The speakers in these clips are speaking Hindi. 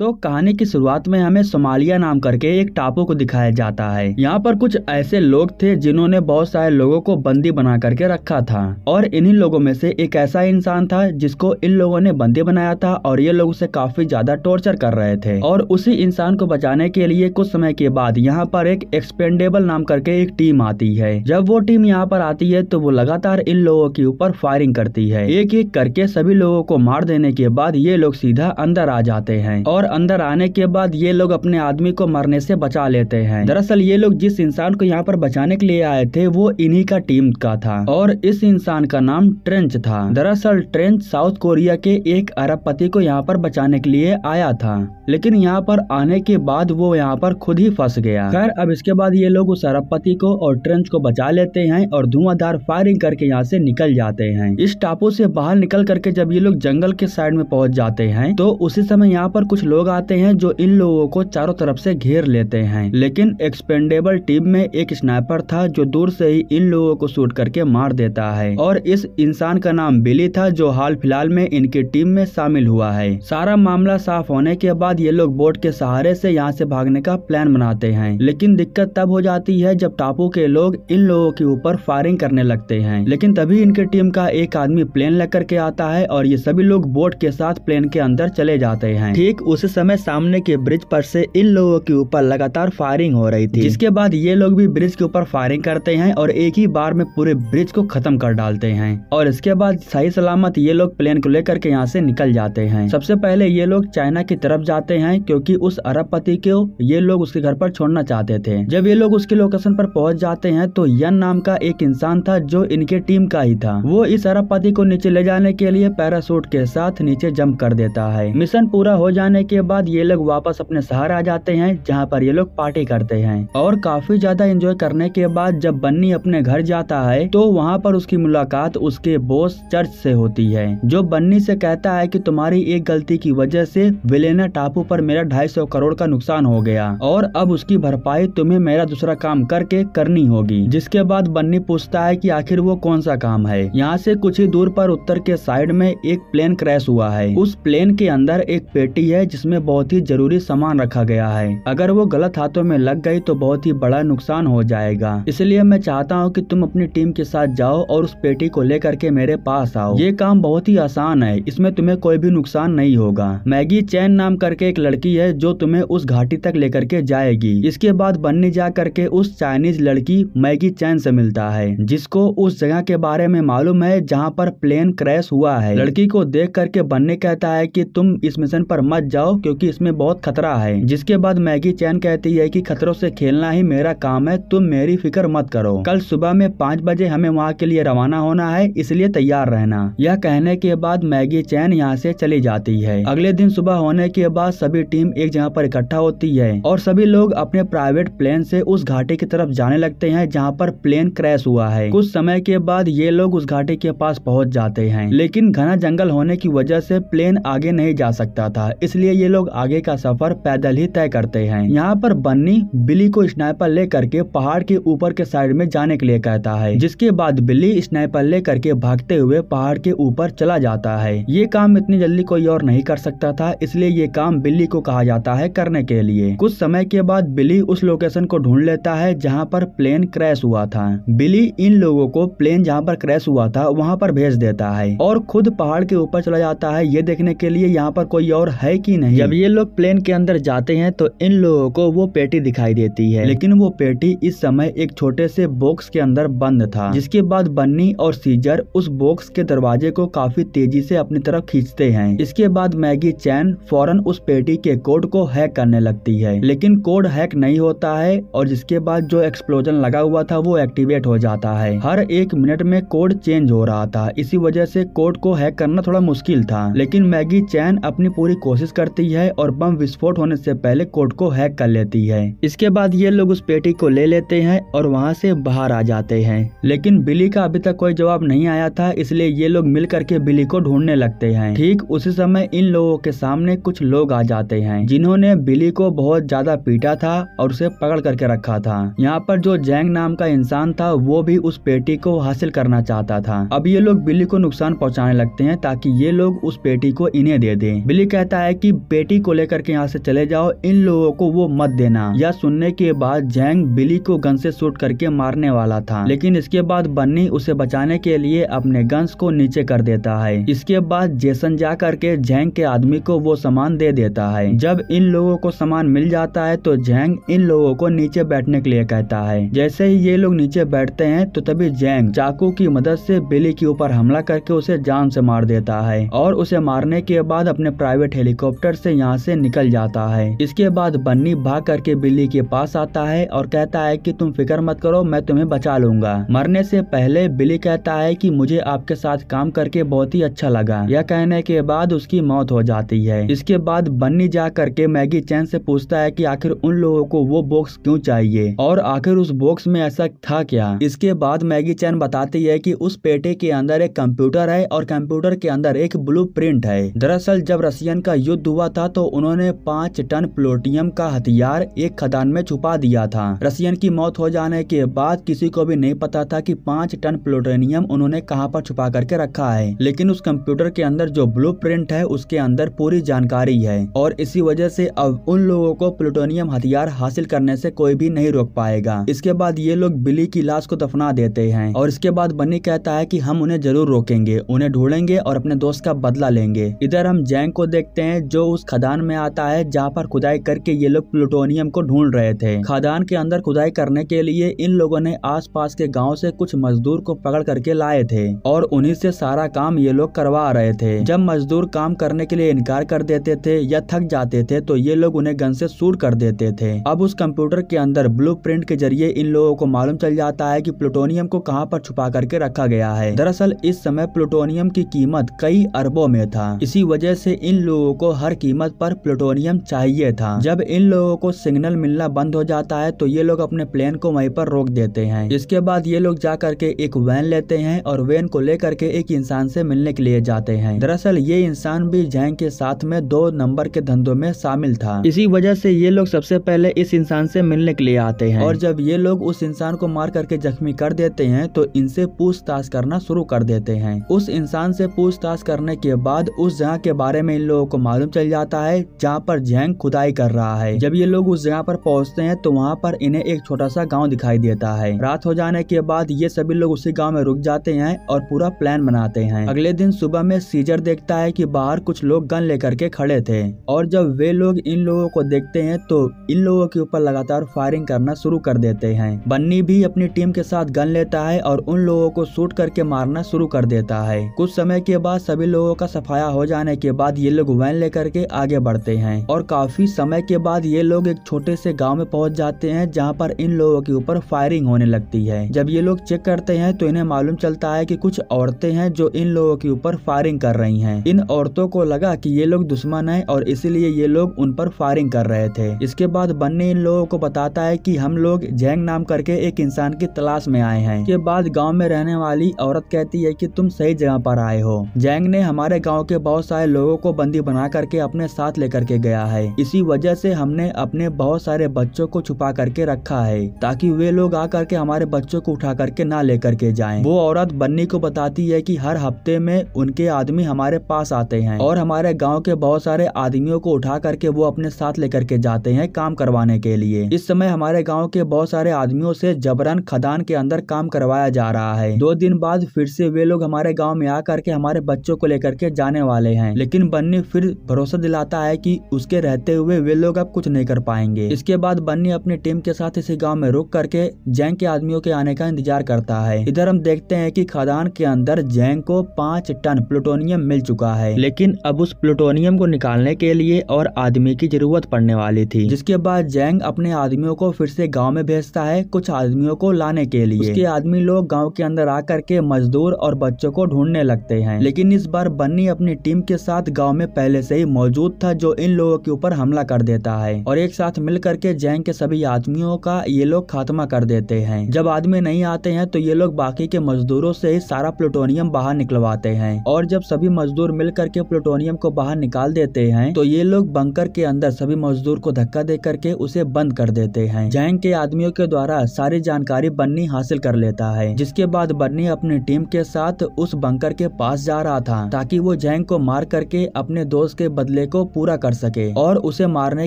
तो कहानी की शुरुआत में हमें सोमालिया नाम करके एक टापू को दिखाया जाता है यहाँ पर कुछ ऐसे लोग थे जिन्होंने बहुत सारे लोगों को बंदी बना करके रखा था और इन्हीं लोगों में से एक ऐसा इंसान था जिसको इन लोगों ने बंदी बनाया था और ये लोग उसे काफी ज्यादा टॉर्चर कर रहे थे और उसी इंसान को बचाने के लिए कुछ समय के बाद यहाँ पर एक एक्सपेंडेबल नाम करके एक टीम आती है जब वो टीम यहाँ पर आती है तो वो लगातार इन लोगों के ऊपर फायरिंग करती है एक एक करके सभी लोगों को मार देने के बाद ये लोग सीधा अंदर आ जाते हैं और अंदर आने के बाद ये लोग अपने आदमी को मरने से बचा लेते हैं दरअसल ये लोग जिस इंसान को यहाँ पर बचाने के लिए आए थे वो इन्हीं का टीम का था और इस इंसान का नाम ट्रेंच था दरअसल ट्रेंच साउथ कोरिया के एक पति को यहाँ पर बचाने के लिए आया था लेकिन यहाँ पर आने के बाद वो यहाँ पर खुद ही फंस गया खैर अब इसके बाद ये लोग उस पति को और ट्रेंच को बचा लेते हैं और धुआंधार फायरिंग करके यहाँ से निकल जाते हैं इस टापू से बाहर निकल करके जब ये लोग जंगल के साइड में पहुंच जाते हैं तो उसी समय यहाँ पर कुछ लोग लोग आते हैं जो इन लोगों को चारों तरफ से घेर लेते हैं लेकिन एक्सपेंडेबल टीम में एक स्नाइपर था जो दूर से ही इन लोगों को शूट करके मार देता है और इस इंसान का नाम बिली था जो हाल फिलहाल में इनकी टीम में शामिल हुआ है सारा मामला साफ होने के बाद ये लोग बोट के सहारे से यहाँ से भागने का प्लान बनाते हैं लेकिन दिक्कत तब हो जाती है जब टापू के लोग इन लोगों के ऊपर फायरिंग करने लगते हैं लेकिन तभी इनके टीम का एक आदमी प्लेन लेकर के आता है और ये सभी लोग बोट के साथ प्लेन के अंदर चले जाते हैं ठीक उस समय सामने के ब्रिज पर से इन लोगों के ऊपर लगातार फायरिंग हो रही थी जिसके बाद ये लोग भी ब्रिज के ऊपर फायरिंग करते हैं और एक ही बार में पूरे ब्रिज को खत्म कर डालते हैं और इसके बाद सही सलामत ये लोग प्लेन को लेकर के यहाँ से निकल जाते हैं सबसे पहले ये लोग चाइना की तरफ जाते हैं क्योंकि उस अरब पति को ये लोग उसके घर पर छोड़ना चाहते थे जब ये लोग उसके लोकेशन पर पहुंच जाते हैं तो यन नाम का एक इंसान था जो इनके टीम का ही था वो इस अरब पति को नीचे ले जाने के लिए पैरासूट के साथ नीचे जंप कर देता है मिशन पूरा हो जाने के के बाद ये लोग वापस अपने शहर आ जाते हैं जहाँ पर ये लोग पार्टी करते हैं और काफी ज्यादा एंजॉय करने के बाद जब बन्नी अपने घर जाता है तो वहाँ पर उसकी मुलाकात उसके बोस चर्च से होती है जो बन्नी से कहता है कि तुम्हारी एक गलती की वजह से विलेना टापू पर मेरा ढाई सौ करोड़ का नुकसान हो गया और अब उसकी भरपाई तुम्हें मेरा दूसरा काम करके करनी होगी जिसके बाद बन्नी पूछता है की आखिर वो कौन सा काम है यहाँ से कुछ ही दूर पर उत्तर के साइड में एक प्लेन क्रैश हुआ है उस प्लेन के अंदर एक पेटी है जिस जिसमें बहुत ही जरूरी सामान रखा गया है अगर वो गलत हाथों में लग गई तो बहुत ही बड़ा नुकसान हो जाएगा इसलिए मैं चाहता हूँ की तुम अपनी टीम के साथ जाओ और उस पेटी को लेकर के मेरे पास आओ ये काम बहुत ही आसान है इसमें तुम्हें कोई भी नुकसान नहीं होगा मैगी चैन नाम करके एक लड़की है जो तुम्हें उस घाटी तक लेकर के जाएगी इसके बाद बन्नी जा करके उस चाइनीज लड़की मैगी चैन से मिलता है जिसको उस जगह के बारे में मालूम है जहाँ पर प्लेन क्रैश हुआ है लड़की को देख करके बन्नी कहता है की तुम इस मिशन पर मत जाओ जाओ क्योंकि इसमें बहुत खतरा है जिसके बाद मैगी चैन कहती है कि खतरों से खेलना ही मेरा काम है तुम मेरी फिक्र मत करो कल सुबह में पाँच बजे हमें वहाँ के लिए रवाना होना है इसलिए तैयार रहना यह कहने के बाद मैगी चैन यहाँ से चली जाती है अगले दिन सुबह होने के बाद सभी टीम एक जगह पर इकट्ठा होती है और सभी लोग अपने प्राइवेट प्लेन से उस घाटी की तरफ जाने लगते हैं जहाँ पर प्लेन क्रैश हुआ है कुछ समय के बाद ये लोग उस घाटी के पास पहुँच जाते हैं लेकिन घना जंगल होने की वजह से प्लेन आगे नहीं जा सकता था इसलिए ये लोग आगे का सफर पैदल ही तय करते हैं यहाँ पर बन्नी बिल्ली को स्नाइपर लेकर के पहाड़ के ऊपर के साइड में जाने के लिए कहता है जिसके बाद बिल्ली स्नाइपर लेकर के भागते हुए पहाड़ के ऊपर चला जाता है ये काम इतनी जल्दी कोई और नहीं कर सकता था इसलिए ये काम बिल्ली को कहा जाता है करने के लिए कुछ समय के बाद बिल्ली उस लोकेशन को ढूंढ लेता है जहाँ पर प्लेन क्रैश हुआ था बिल्ली इन लोगों को प्लेन जहाँ पर क्रैश हुआ था वहाँ पर भेज देता है और खुद पहाड़ के ऊपर चला जाता है ये देखने के लिए यहाँ पर कोई और है की नहीं हम्म। जब ये लोग प्लेन के अंदर जाते हैं तो इन लोगों को वो पेटी दिखाई देती है लेकिन वो पेटी इस समय एक छोटे से बॉक्स के अंदर बंद था जिसके बाद बन्नी और सीजर उस बॉक्स के दरवाजे को काफी तेजी से अपनी तरफ खींचते हैं इसके बाद मैगी चैन फौरन उस पेटी के कोड को हैक करने लगती है लेकिन कोड हैक नहीं होता है और जिसके बाद जो एक्सप्लोजन लगा हुआ था वो एक्टिवेट हो जाता है हर एक मिनट में कोड चेंज हो रहा था इसी वजह से कोड को हैक करना थोड़ा मुश्किल था लेकिन मैगी चैन अपनी पूरी कोशिश करती करती है और बम विस्फोट होने से पहले कोर्ट को हैक कर लेती है इसके बाद ये लोग उस पेटी को ले लेते हैं और वहाँ से बाहर आ जाते हैं लेकिन बिली का अभी तक कोई जवाब नहीं आया था इसलिए ये लोग मिल करके बिली को ढूंढने लगते है ठीक उसी समय इन लोगों के सामने कुछ लोग आ जाते हैं जिन्होंने बिली को बहुत ज्यादा पीटा था और उसे पकड़ करके रखा था यहाँ पर जो जैंग नाम का इंसान था वो भी उस पेटी को हासिल करना चाहता था अब ये लोग बिली को नुकसान पहुँचाने लगते हैं ताकि ये लोग उस पेटी को इन्हें दे दें बिली कहता है की पेटी को लेकर के यहाँ से चले जाओ इन लोगों को वो मत देना यह सुनने के बाद जैंग बिली को गन से शूट करके मारने वाला था लेकिन इसके बाद बन्नी उसे बचाने के लिए अपने गन्स को नीचे कर देता है इसके बाद जेसन जा करके जैंग के आदमी को वो सामान दे देता है जब इन लोगों को सामान मिल जाता है तो जैंग इन लोगों को नीचे बैठने के लिए कहता है जैसे ही ये लोग नीचे बैठते हैं तो तभी जैंग चाकू की मदद से बिली के ऊपर हमला करके उसे जान से मार देता है और उसे मारने के बाद अपने प्राइवेट हेलीकॉप्टर से यहाँ से निकल जाता है इसके बाद बन्नी भाग करके बिल्ली के पास आता है और कहता है कि तुम फिक्र मत करो मैं तुम्हें बचा लूंगा मरने से पहले बिल्ली कहता है कि मुझे आपके साथ काम करके बहुत ही अच्छा लगा यह कहने के बाद उसकी मौत हो जाती है इसके बाद बन्नी जा करके मैगी चैन से पूछता है की आखिर उन लोगों को वो बॉक्स क्यूँ चाहिए और आखिर उस बॉक्स में ऐसा था क्या इसके बाद मैगी चैन बताती है की उस पेटे के अंदर एक कंप्यूटर है और कंप्यूटर के अंदर एक ब्लू है दरअसल जब रशियन का युद्ध हुआ था तो उन्होंने पाँच टन प्लोटियम का हथियार एक खदान में छुपा दिया था रसियन की मौत हो जाने के बाद किसी को भी नहीं पता था कि पाँच टन प्लूटोनियम उन्होंने कहाँ पर छुपा करके रखा है लेकिन उस कंप्यूटर के अंदर जो ब्लू है उसके अंदर पूरी जानकारी है और इसी वजह से अब उन लोगों को प्लूटोनियम हथियार हासिल करने से कोई भी नहीं रोक पाएगा इसके बाद ये लोग बिली की लाश को दफना देते हैं और इसके बाद बनी कहता है की हम उन्हें जरूर रोकेंगे उन्हें ढूंढेंगे और अपने दोस्त का बदला लेंगे इधर हम जैंग को देखते हैं जो उस खदान में आता है जहाँ पर खुदाई करके ये लोग प्लूटोनियम को ढूंढ रहे थे खदान के अंदर खुदाई करने के लिए इन लोगों ने आसपास के गाँव से कुछ मजदूर को पकड़ करके लाए थे और उन्हीं से सारा काम ये लोग करवा रहे थे जब मजदूर काम करने के लिए इनकार कर देते थे या थक जाते थे तो ये लोग उन्हें गन से सूट कर देते थे अब उस कंप्यूटर के अंदर ब्लू के जरिए इन लोगों को मालूम चल जाता है की प्लूटोनियम को कहाँ पर छुपा करके रखा गया है दरअसल इस समय प्लूटोनियम की कीमत कई अरबों में था इसी वजह से इन लोगों को हर कीमत पर प्लूटोनियम चाहिए था जब इन लोगों को सिग्नल मिलना बंद हो जाता है तो ये लोग अपने प्लेन को वहीं पर रोक देते हैं इसके बाद ये लोग जा करके एक वैन लेते हैं और वैन को लेकर के एक इंसान से मिलने के लिए जाते हैं दरअसल ये इंसान भी जैंग के साथ में दो नंबर के धंधों में शामिल था इसी वजह से ये लोग सबसे पहले इस इंसान से मिलने के लिए आते हैं और जब ये लोग उस इंसान को मार करके जख्मी कर देते हैं तो इनसे पूछताछ करना शुरू कर देते हैं उस इंसान से पूछताछ करने के बाद उस जगह के बारे में इन लोगों को मालूम चल जाता है जहाँ पर जैंग खुदाई कर रहा है जब ये लोग उस जगह पर पहुँचते हैं तो वहाँ पर इन्हें एक छोटा सा गाँव दिखाई देता है रात हो जाने के बाद ये सभी लोग उसी गाँव में रुक जाते हैं और पूरा प्लान बनाते हैं अगले दिन सुबह में सीजर देखता है की बाहर कुछ लोग गन लेकर के खड़े थे और जब वे लोग इन लोगों को देखते हैं तो इन लोगों के ऊपर लगातार फायरिंग करना शुरू कर देते हैं बन्नी भी अपनी टीम के साथ गन लेता है और उन लोगों को शूट करके मारना शुरू कर देता है कुछ समय के बाद सभी लोगों का सफाया हो जाने के बाद ये लोग वैन लेकर के करके आगे बढ़ते हैं और काफी समय के बाद ये लोग एक छोटे से गाँव में पहुँच जाते हैं जहाँ पर इन लोगों के ऊपर फायरिंग होने लगती है जब ये लोग चेक करते हैं तो इन्हें मालूम चलता है कि कुछ औरतें हैं जो इन लोगों के ऊपर फायरिंग कर रही है इन औरतों को लगा की ये लोग दुश्मन है और इसीलिए ये लोग उन पर फायरिंग कर रहे थे इसके बाद बन्ने इन लोगों को बताता है की हम लोग जैंग नाम करके एक इंसान की तलाश में आए हैं इसके बाद गाँव में रहने वाली औरत कहती है की तुम सही जगह पर आए हो जैंग ने हमारे गाँव के बहुत सारे लोगों को बंदी बना करके अपने साथ लेकर के गया है इसी वजह से हमने अपने बहुत सारे बच्चों को छुपा करके रखा है ताकि वे लोग आ करके हमारे बच्चों को उठा करके ना लेकर के जाए वो औरत बन्नी को बताती है की हर हफ्ते में उनके आदमी हमारे पास आते हैं और हमारे गाँव के बहुत सारे आदमियों को उठा करके वो अपने साथ लेकर के जाते हैं काम करवाने के लिए इस समय हमारे गाँव के बहुत सारे आदमियों से जबरन खदान के अंदर काम करवाया जा रहा है दो दिन बाद फिर से वे लोग हमारे गाँव में आ करके हमारे बच्चों को लेकर के जाने वाले हैं लेकिन बन्नी फिर भरोसा दिलाता है कि उसके रहते हुए वे लोग अब कुछ नहीं कर पाएंगे इसके बाद बन्नी अपनी टीम के साथ इसी गाँव में रुक करके जैंग के आदमियों के आने का इंतजार करता है इधर हम देखते हैं की खदान के अंदर जैंग को पांच टन प्लूटोनियम मिल चुका है लेकिन अब उस प्लूटोनियम को निकालने के लिए और आदमी की जरूरत पड़ने वाली थी जिसके बाद जैंग अपने आदमियों को फिर से गाँव में भेजता है कुछ आदमियों को लाने के लिए उसके आदमी लोग गाँव के अंदर आकर के मजदूर और बच्चों को ढूंढने लगते है लेकिन इस बार बन्नी अपनी टीम के साथ गाँव में पहले से ही मौजूद मौजूद था जो इन लोगों के ऊपर हमला कर देता है और एक साथ मिल करके जैंग के सभी आदमियों का ये लोग खात्मा कर देते हैं जब आदमी नहीं आते हैं तो ये लोग बाकी के मजदूरों से ही सारा प्लूटोनियम बाहर निकलवाते हैं और जब सभी मजदूर मिल करके प्लूटोनियम को बाहर निकाल देते हैं तो ये लोग बंकर के अंदर सभी मजदूर को धक्का दे करके उसे बंद कर देते हैं जैंग के आदमियों के द्वारा सारी जानकारी बन्नी हासिल कर लेता है जिसके बाद बन्नी अपनी टीम के साथ उस बंकर के पास जा रहा था ताकि वो जैंग को मार करके अपने दोस्त के बदले हमले को पूरा कर सके और उसे मारने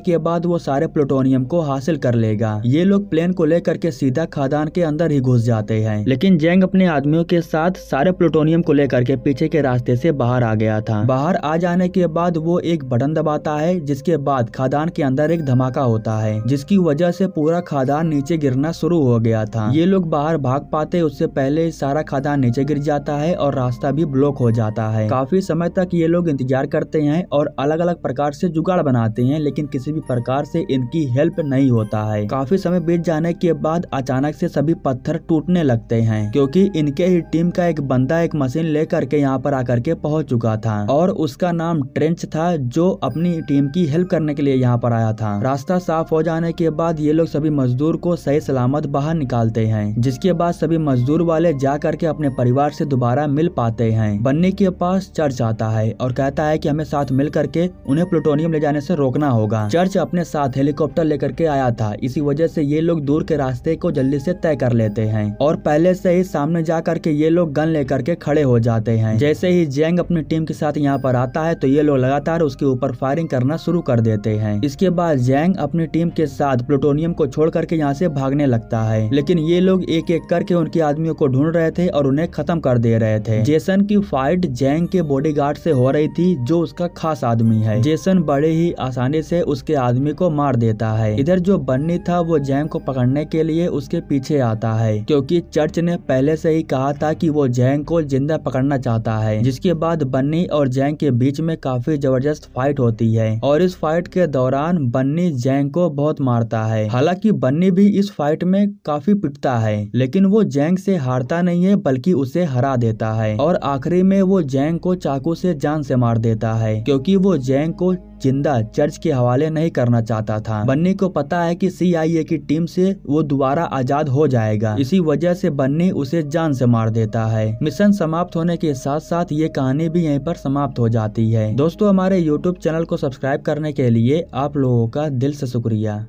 के बाद वो सारे प्लूटोनियम को हासिल कर लेगा ये लोग प्लेन को लेकर के सीधा खादान के अंदर ही घुस जाते हैं लेकिन जेंग अपने आदमियों के साथ सारे प्लूटोनियम को लेकर के पीछे के रास्ते से बाहर आ गया था बाहर आ जाने के बाद वो एक बटन दबाता है जिसके बाद खादान के अंदर एक धमाका होता है जिसकी वजह से पूरा खादान नीचे गिरना शुरू हो गया था ये लोग बाहर भाग पाते उससे पहले सारा खादान नीचे गिर जाता है और रास्ता भी ब्लॉक हो जाता है काफी समय तक ये लोग इंतजार करते हैं और अलग अलग अलग प्रकार से जुगाड़ बनाते हैं लेकिन किसी भी प्रकार से इनकी हेल्प नहीं होता है काफी समय बीत जाने के बाद अचानक से सभी पत्थर टूटने लगते हैं क्योंकि इनके ही टीम का एक बंदा एक मशीन लेकर के यहाँ पर आकर के पहुंच चुका था और उसका नाम ट्रेंच था जो अपनी टीम की हेल्प करने के लिए यहाँ पर आया था रास्ता साफ हो जाने के बाद ये लोग सभी मजदूर को सही सलामत बाहर निकालते हैं जिसके बाद सभी मजदूर वाले जा करके अपने परिवार से दोबारा मिल पाते हैं बन्नी के पास चर्च आता है और कहता है की हमें साथ मिल करके करके उन्हें प्लूटोनियम ले जाने से रोकना होगा चर्च अपने साथ हेलीकॉप्टर लेकर के आया था इसी वजह से ये लोग दूर के रास्ते को जल्दी से तय कर लेते हैं और पहले से ही सामने जा करके ये लोग गन लेकर के खड़े हो जाते हैं जैसे ही जैंग अपनी टीम के साथ यहाँ पर आता है तो ये लोग लगातार उसके ऊपर फायरिंग करना शुरू कर देते हैं इसके बाद जैंग अपनी टीम के साथ प्लूटोनियम को छोड़ करके यहाँ से भागने लगता है लेकिन ये लोग एक एक करके उनके आदमियों को ढूंढ रहे थे और उन्हें खत्म कर दे रहे थे जेसन की फाइट जैंग के बॉडीगार्ड से हो रही थी जो उसका खास आदमी आदमी है जेसन बड़े ही आसानी से उसके आदमी को मार देता है इधर जो बन्नी था वो जैम को पकड़ने के लिए उसके पीछे आता है क्योंकि चर्च ने पहले से ही कहा था कि वो जैंग को जिंदा पकड़ना चाहता है जिसके बाद बन्नी और जैंग के बीच में काफी जबरदस्त फाइट होती है और इस फाइट के दौरान बन्नी जैंग को बहुत मारता है हालांकि बन्नी भी इस फाइट में काफी पिटता है लेकिन वो जैंग से हारता नहीं है बल्कि उसे हरा देता है और आखिरी में वो जैंग को चाकू से जान से मार देता है क्योंकि वो जैंग को जिंदा चर्च के हवाले नहीं करना चाहता था बन्नी को पता है कि सीआईए की टीम से वो दोबारा आजाद हो जाएगा इसी वजह से बन्नी उसे जान से मार देता है मिशन समाप्त होने के साथ साथ ये कहानी भी यहीं पर समाप्त हो जाती है दोस्तों हमारे यूट्यूब चैनल को सब्सक्राइब करने के लिए आप लोगों का दिल से शुक्रिया